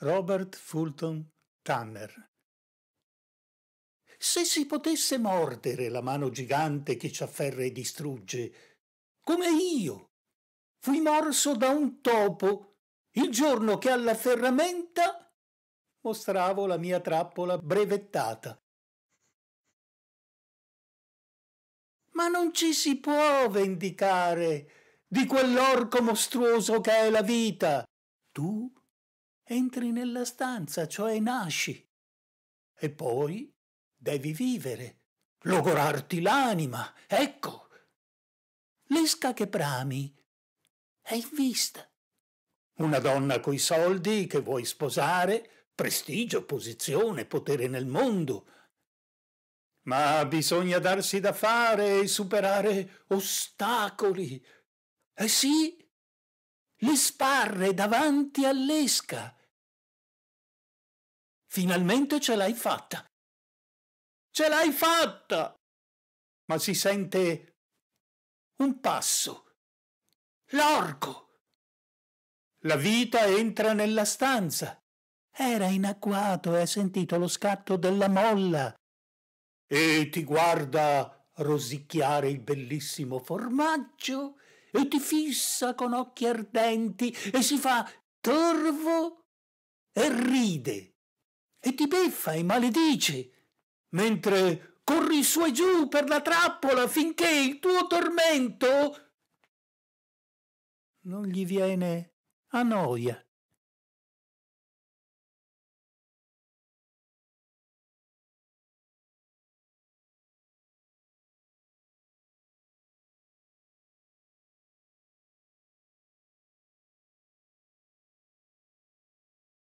Robert Fulton Tanner. Se si potesse mordere la mano gigante che ci afferra e distrugge, come io, fui morso da un topo il giorno che alla ferramenta mostravo la mia trappola brevettata. Ma non ci si può vendicare di quell'orco mostruoso che è la vita. Tu entri nella stanza, cioè nasci. E poi devi vivere, logorarti l'anima, ecco. L'esca che brami è in vista. Una donna coi soldi che vuoi sposare, prestigio, posizione, potere nel mondo. Ma bisogna darsi da fare e superare ostacoli. Eh sì, le sparre davanti all'esca Finalmente ce l'hai fatta. Ce l'hai fatta! Ma si sente un passo. L'orco! La vita entra nella stanza. Era in agguato e ha sentito lo scatto della molla. E ti guarda rosicchiare il bellissimo formaggio e ti fissa con occhi ardenti e si fa torvo e ride e ti beffa e maledice, mentre corri su e giù per la trappola finché il tuo tormento non gli viene a noia.